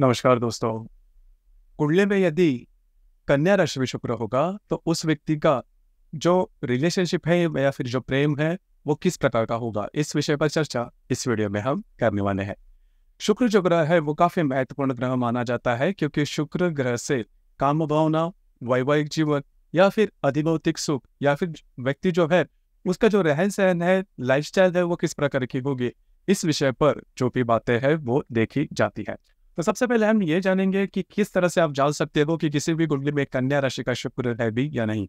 नमस्कार दोस्तों कुंडली में यदि कन्या राशि में शुक्र होगा तो उस व्यक्ति का जो रिलेशनशिप है या फिर जो प्रेम है वो किस प्रकार का होगा इस विषय पर चर्चा इस वीडियो में हम करने वाले हैं शुक्र जो ग्रह है वो काफी महत्वपूर्ण ग्रह माना जाता है क्योंकि शुक्र ग्रह से काम भावना वैवाहिक जीवन या फिर अधिभौतिक सुख या फिर व्यक्ति जो है उसका जो रहन सहन है लाइफ है वो किस प्रकार की होगी इस विषय पर जो भी बातें हैं वो देखी जाती है तो सबसे पहले हम ये जानेंगे कि किस तरह से आप जान सकते हो कि किसी भी कुंडली में कन्या राशि का शुक्र है भी या नहीं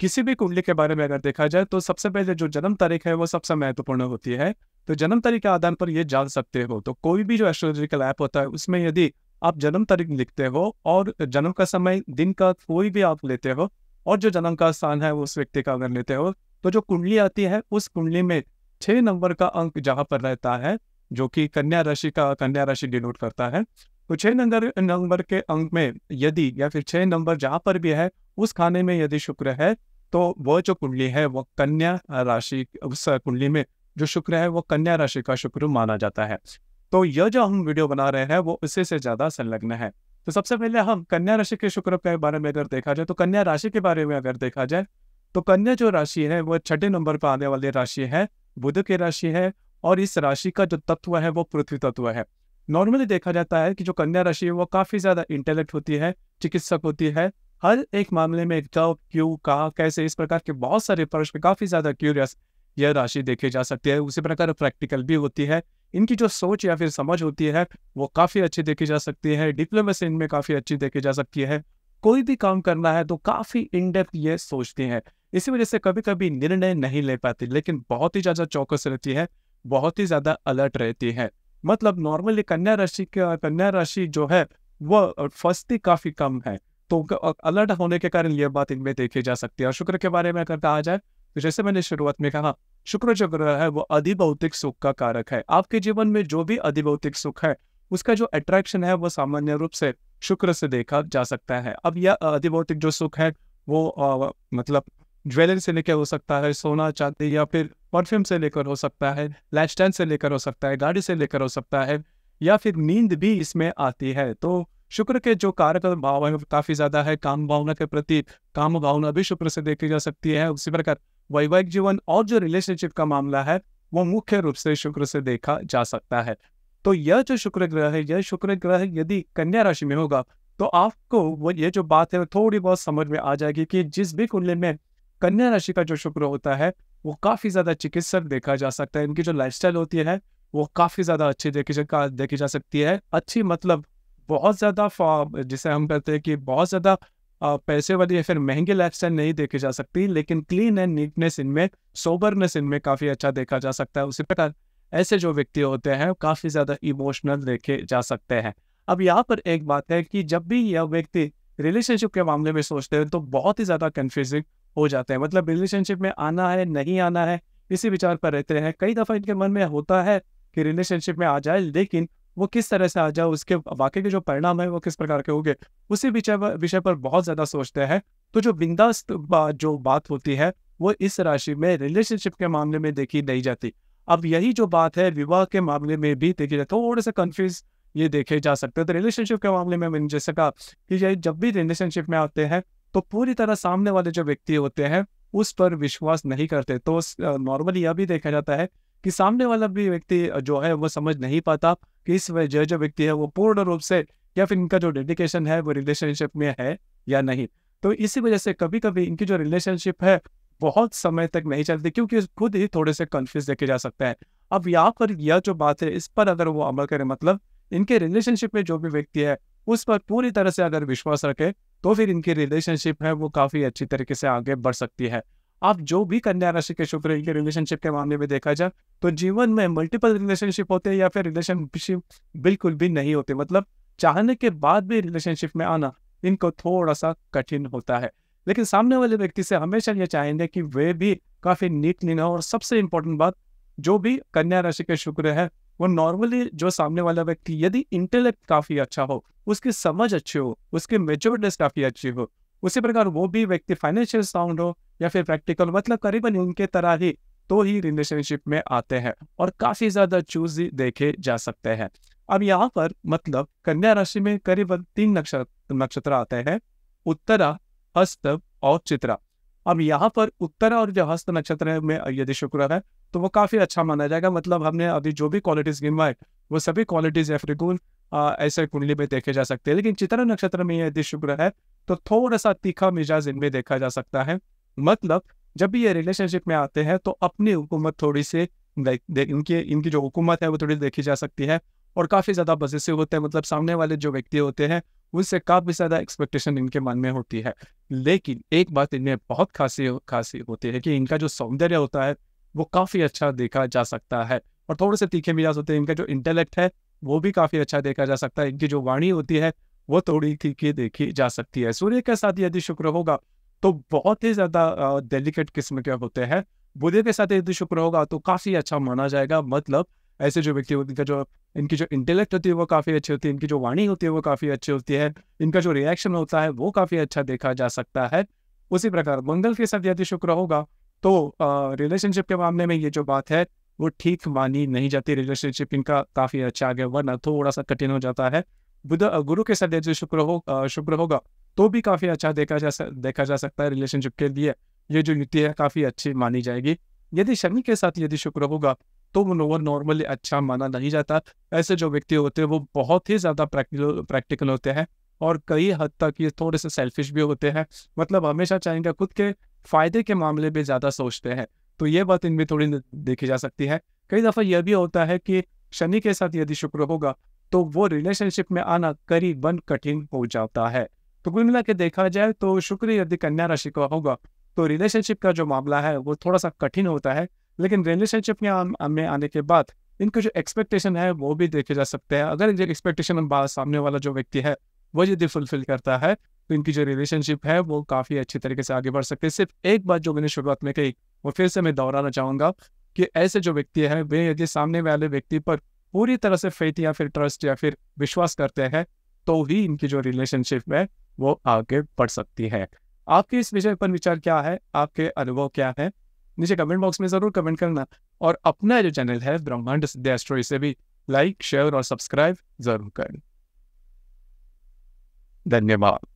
किसी भी कुंडली के बारे में अगर देखा जाए तो सबसे पहले जो जन्म तारीख है वो सबसे महत्वपूर्ण होती है तो जन्म तारीख के आधार पर ये जान सकते हो तो कोई भी जो एस्ट्रोलॉजिकल ऐप होता है उसमें यदि आप जन्म तारीख लिखते हो और जन्म का समय दिन का कोई भी आप लेते हो और जो जन्म का स्थान है उस व्यक्ति का अगर लेते हो तो जो कुंडली आती है उस कुंडली में छह नंबर का अंक जहां पर रहता है जो कि कन्या राशि का कन्या राशि डिनोट करता है तो छह नंबर नंबर के अंक में यदि या फिर छह नंबर जहां पर भी है उस खाने में यदि शुक्र है तो वह जो कुंडली है वह कन्या राशि उस कुंडली में जो शुक्र है वह कन्या राशि का शुक्र माना जाता है तो यह जो हम वीडियो बना रहे हैं वो इससे से ज़्यादा संलग्न है तो सबसे पहले हम कन्या राशि के शुक्र के बारे में अगर देखा जाए तो कन्या राशि के बारे में अगर देखा जाए तो कन्या जो राशि है वह छठे नंबर पर आने वाली राशि है बुध की राशि है और इस राशि का जो तत्व है वो पृथ्वी तत्व है नॉर्मली देखा जाता है कि जो कन्या राशि है वो काफ़ी ज़्यादा इंटेलेक्ट होती है चिकित्सक होती है हर एक मामले में कब क्यों कहा कैसे इस प्रकार के बहुत सारे प्रश्न काफ़ी ज़्यादा क्यूरियस यह राशि देखी जा सकती है उसी प्रकार प्रैक्टिकल भी होती है इनकी जो सोच या फिर समझ होती है वो काफ़ी अच्छी देखी जा सकती है डिप्लोमेसी इनमें काफ़ी अच्छी देखी जा सकती है कोई भी काम करना है तो काफ़ी इनडेप्थ ये सोचती हैं इसी वजह से कभी कभी निर्णय नहीं ले पाती लेकिन बहुत ही ज़्यादा चौकस रहती है बहुत ही ज़्यादा अलर्ट रहती है मतलब नॉर्मली कन्या राशि कन्या राशि जो है वह फंसती काफ़ी कम है तो अलर्ट होने के कारण यह बात इनमें देखी जा सकती है और शुक्र के बारे में अगर कहा जाए तो जैसे मैंने शुरुआत में कहा शुक्र जो ग्रह है वो अधिभौतिक सुख का कारक है आपके जीवन में जो भी अधिभौतिक सुख है उसका जो अट्रैक्शन है वो सामान्य रूप से शुक्र से देखा जा सकता है अब यह अधिभौतिक जो सुख है वो आ, मतलब ज्वेलरी से लेकर हो सकता है सोना चांदी या फिर परफ्यूम से लेकर हो सकता है लाइफ स्टाइल से लेकर हो सकता है गाड़ी से लेकर हो सकता है या फिर नींद भी इसमें आती है तो शुक्र के जो कारक भाव है काफ़ी ज़्यादा है काम भावना के प्रति काम भावना भी शुक्र से देखी जा सकती है उसी प्रकार वैवाहिक जीवन और जो रिलेशनशिप का मामला है वो मुख्य रूप से शुक्र से देखा जा सकता है तो यह जो शुक्र ग्रह है यह शुक्र ग्रह यदि कन्या राशि में होगा तो आपको वो ये जो बात है थोड़ी बहुत समझ में आ जाएगी कि जिस भी कुंडली में कन्या राशि का जो शुक्र होता है वो काफ़ी ज़्यादा चिकित्सक देखा जा सकता है इनकी जो लाइफस्टाइल होती है वो काफ़ी ज़्यादा अच्छी देखी जा देखी जा सकती है अच्छी मतलब बहुत ज़्यादा जिसे हम कहते हैं कि बहुत ज़्यादा पैसे वाली या फिर महंगी स्टाइल नहीं देखी जा सकती लेकिन क्लीन एंड नीटनेस इनमें सोबरनेस इनमें काफ़ी अच्छा देखा जा सकता है उसी प्रकार ऐसे जो व्यक्ति होते हैं काफ़ी ज़्यादा इमोशनल देखे जा सकते हैं अब यहाँ पर एक बात है कि जब भी यह व्यक्ति रिलेशनशिप के मामले में सोचते हैं तो बहुत ही ज़्यादा कंफ्यूजिंग हो जाते हैं मतलब रिलेशनशिप में आना है नहीं आना है इसी विचार पर रहते हैं कई दफ़ा इनके मन में होता है कि रिलेशनशिप में आ जाए लेकिन वो किस तरह से आ जाए उसके बाकी के जो परिणाम है वो किस प्रकार के होंगे उसी विषय विषय पर बहुत ज़्यादा सोचते हैं तो जो बिंदास्त बा, जो बात होती है वो इस राशि में रिलेशनशिप के मामले में देखी नहीं जाती अब यही जो बात है विवाह के मामले में भी देखी जाती है थोड़े से कन्फ्यूज़ ये देखे जा सकते हैं तो रिलेशनशिप के मामले में मैंने जैसे कहा कि जब भी रिलेशनशिप में आते हैं तो पूरी तरह सामने वाले जो व्यक्ति होते हैं उस पर विश्वास नहीं करते तो नॉर्मली यह भी देखा जाता है कि सामने वाला भी व्यक्ति जो है वो समझ नहीं पाता कि इस जो जो व्यक्ति है वो पूर्ण रूप से या फिर इनका जो डेडिकेशन है वो रिलेशनशिप में है या नहीं तो इसी वजह से कभी कभी इनकी जो रिलेशनशिप है बहुत समय तक नहीं चलती क्योंकि खुद ही थोड़े से कन्फ्यूज देखे जा सकते हैं अब यहाँ पर यह जो बात है इस पर अगर वो अमल करें मतलब इनके रिलेशनशिप में जो भी व्यक्ति है उस पर पूरी तरह से अगर विश्वास रखे तो फिर इनकी रिलेशनशिप है वो काफ़ी अच्छी तरीके से आगे बढ़ सकती है आप जो भी कन्या राशि के शुक्र इनके रिलेशनशिप के मामले में देखा जाए तो जीवन में मल्टीपल रिलेशनशिप होते हैं या फिर रिलेशनशिप बिल्कुल भी नहीं होते मतलब चाहने के बाद भी रिलेशनशिप में आना इनको थोड़ा सा कठिन होता है लेकिन सामने वाले व्यक्ति से हमेशा ये चाहेंगे कि वे भी काफ़ी नीट नीन और सबसे इंपॉर्टेंट बात जो भी कन्या राशि के शुक्र है वो नॉर्मली जो सामने वाला व्यक्ति यदि इंटेलेक्ट काफ़ी अच्छा हो उसकी समझ अच्छी हो उसकी मेच्योरनेस काफ़ी अच्छी हो उसी प्रकार वो भी व्यक्ति फाइनेंशियल साउंड हो या फिर प्रैक्टिकल मतलब करीबन उनके तरह ही तो ही रिलेशनशिप में आते हैं और काफ़ी ज़्यादा चूज देखे जा सकते हैं अब यहाँ पर मतलब कन्या राशि में करीबन तीन नक्षत्र नक्षत्र आते हैं उत्तरा हस्तव और चित्रा अब यहाँ पर उत्तर और जो हस्त नक्षत्र में यदि शुक्र है तो वो काफ़ी अच्छा माना जाएगा मतलब हमने अभी जो भी क्वालिटीज़ गिनवाए वो सभी क्वालिटीज़ एफ्रिकून ऐसे कुंडली में देखे जा सकते हैं लेकिन चित्र नक्षत्र में यदि शुक्र है तो थोड़ा सा तीखा मिजाज इनमें देखा जा सकता है मतलब जब भी ये रिलेशनशिप में आते हैं तो अपनी हुकूमत थोड़ी सी इनकी इनकी जो हुकूमत है वो थोड़ी देखी जा सकती है और काफ़ी ज़्यादा पॉजिटिव होते हैं मतलब सामने वाले जो व्यक्ति होते हैं उससे काफ़ी ज़्यादा एक्सपेक्टेशन इनके मन में होती है लेकिन एक बात इनमें बहुत खासी खासी होती है कि इनका जो सौंदर्य होता है वो काफ़ी अच्छा देखा जा सकता है और थोड़े से तीखे मिजाज होते हैं इनका जो इंटेलेक्ट है वो भी काफ़ी अच्छा देखा जा सकता है इनकी जो वाणी होती है वो थोड़ी तीखी देखी जा सकती है सूर्य के साथ यदि शुक्र होगा तो बहुत ही ज़्यादा डेलिकेट किस्म के होते हैं बुधे के साथ यदि शुक्र होगा तो काफ़ी अच्छा माना जाएगा मतलब ऐसे जो व्यक्ति होते इनका जो इनकी जो इंटेलेक्ट होती है वो काफ़ी अच्छी होती है इनकी जो वाणी होती है वो काफ़ी अच्छी होती है इनका जो रिएक्शन होता है वो काफ़ी अच्छा देखा जा सकता है उसी प्रकार मंगल के साथ यदि शुक्र होगा तो रिलेशनशिप के मामले में ये जो बात है वो ठीक मानी नहीं जाती रिलेशनशिप इनका काफ़ी अच्छा आगे वरना थोड़ा सा कठिन हो जाता है बुध गुरु के साथ यदि शुक्र हो शुक्र होगा तो भी काफ़ी अच्छा देखा जा देखा जा सकता है रिलेशनशिप के लिए ये जो युति है काफ़ी अच्छी मानी जाएगी यदि शनि के साथ यदि शुक्र होगा तो मनोवर नॉर्मली अच्छा माना नहीं जाता ऐसे जो व्यक्ति होते हैं वो बहुत ही ज़्यादा प्रैक्टिकल प्रैक्टिकल होते हैं और कई हद तक ये थोड़े से सेल्फिश भी होते हैं मतलब हमेशा चाहेंगे खुद के फायदे के मामले में ज़्यादा सोचते हैं तो ये बात इनमें थोड़ी देखी जा सकती है कई दफ़ा यह भी होता है कि शनि के साथ यदि शुक्र होगा तो वो रिलेशनशिप में आना करीबन कठिन हो जाता है तो कुल मिला के देखा जाए तो शुक्र यदि कन्या राशि का होगा तो रिलेशनशिप का जो मामला है वो थोड़ा सा कठिन होता है लेकिन रिलेशनशिप में में आने के बाद इनके जो एक्सपेक्टेशन है वो भी देखे जा सकते हैं अगर इनके एक्सपेक्टेशन सामने वाला जो व्यक्ति है वो यदि फुलफिल करता है तो इनकी जो रिलेशनशिप है वो काफ़ी अच्छी तरीके से आगे बढ़ सकती है सिर्फ एक बात जो मैंने शुरुआत में कही वो फिर से मैं दोहराना चाहूंगा कि ऐसे जो व्यक्ति है वे यदि सामने वाले व्यक्ति पर पूरी तरह से फेथ या फिर ट्रस्ट या फिर विश्वास करते हैं तो ही इनकी जो रिलेशनशिप है वो आगे बढ़ सकती है आपके इस विषय पर विचार क्या है आपके अनुभव क्या है नीचे कमेंट बॉक्स में जरूर कमेंट करना और अपना जो चैनल है ब्रह्मांड एस्ट्रो इसे भी लाइक शेयर और सब्सक्राइब जरूर करना धन्यवाद